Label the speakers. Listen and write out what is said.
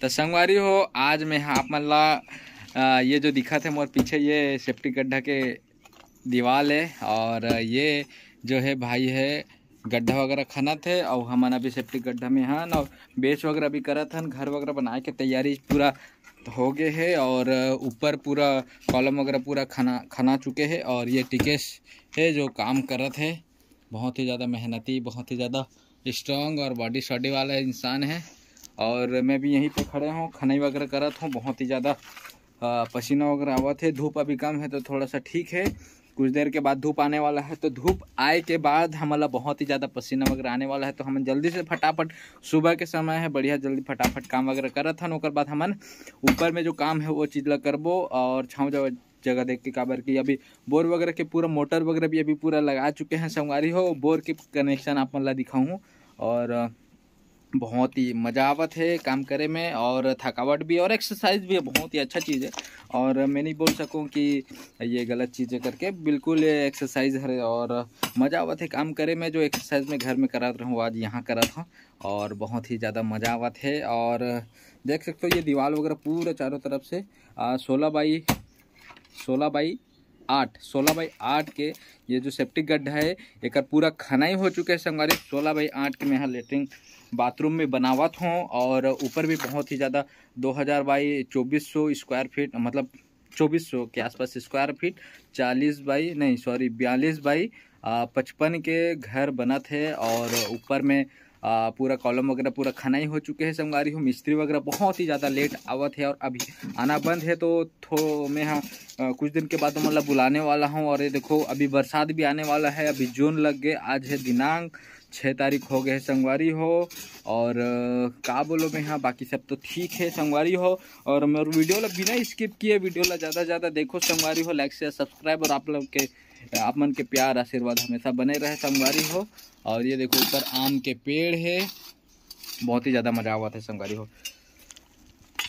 Speaker 1: तो संगवारी हो आज मैं हाँ, आप मन ला ये जो दिखा थे मोर पीछे ये सेफ्टी गड्ढा के दीवार है और ये जो है भाई है गड्ढा वगैरह खनत है और हमारा अभी सेफ्टी गड्ढा में हन हाँ, और बेच वगैरह भी करत हन घर वगैरह बनाए के तैयारी पूरा हो गए है और ऊपर पूरा कॉलम वगैरह पूरा खना खना चुके हैं और ये टिकेश है जो काम करत है बहुत ही ज़्यादा मेहनती बहुत ही ज़्यादा स्ट्रॉन्ग और बॉडी शॉडी वाला इंसान है और मैं भी यहीं पे खड़े हूँ खनाई वगैरह करत हूँ बहुत ही ज़्यादा पसीना वगैरह आवत है धूप अभी कम है तो थोड़ा सा ठीक है कुछ देर के बाद धूप आने वाला है तो धूप आए के बाद हमारा बहुत ही ज़्यादा पसीना वगैरह आने वाला है तो हम जल्दी से फटाफट सुबह के समय है बढ़िया जल्दी फटाफट काम वगैरह करत हन नौकर बाद हमन ऊपर में जो काम है वो चीज़ ला करबो और छाँव जगह देख के काबर की अभी बोर वगैरह के पूरा मोटर वगैरह भी अभी पूरा लगा चुके हैं संगवारी हो बोर के कनेक्शन आप मतलब दिखाऊँ और बहुत ही मजावत है काम करे में और थकावट भी और एक्सरसाइज भी है बहुत ही अच्छा चीज़ है और मैं नहीं बोल सकूं कि ये गलत चीज़ें करके बिल्कुल एक्सरसाइज है और मजावत है काम करे में जो एक्सरसाइज मैं घर में करा रहा हूँ आज यहाँ करा था और बहुत ही ज़्यादा मजावत है और देख सकते हो ये दीवार वगैरह पूरा चारों तरफ से सोलह बाई सोलह बाई आठ सोलह बाई आठ के ये जो सेप्टिक गड्ढा है एक पूरा खनाई हो चुका है संगवारी सोलह बाई आठ के मैं यहाँ लेटरिन बाथरूम में बनावत हूँ और ऊपर भी बहुत ही ज़्यादा दो हज़ार बाई चौबीस सौ स्क्वायर फीट मतलब चौबीस सौ के आसपास स्क्वायर फीट चालीस बाई नहीं सॉरी बयालीस बाई पचपन के घर बना थे और ऊपर में पूरा कॉलम वगैरह पूरा खनाई हो चुके हैं संगारी हो मिस्त्री वगैरह बहुत ही ज़्यादा लेट आवत है और अभी आना बंद है तो थो मैं हाँ कुछ दिन के बाद तो मतलब बुलाने वाला हूँ और ये देखो अभी बरसात भी आने वाला है अभी जून लग गए आज है दिनांक छः तारीख हो गए संगवारी हो और का बोलो मैं यहाँ बाकी सब तो ठीक है संगवारी हो और मेरे वीडियो ला बिना स्किप किए वीडियो ला ज़्यादा ज़्यादा देखो संगवारी हो लाइक शेयर सब्सक्राइब और आप लोग के तो आप मन के प्यार आशीर्वाद हमेशा बने रहे संगवारी हो और ये देखो ऊपर आम के पेड़ है बहुत ही ज़्यादा मज़ा आवा था संगवारी हो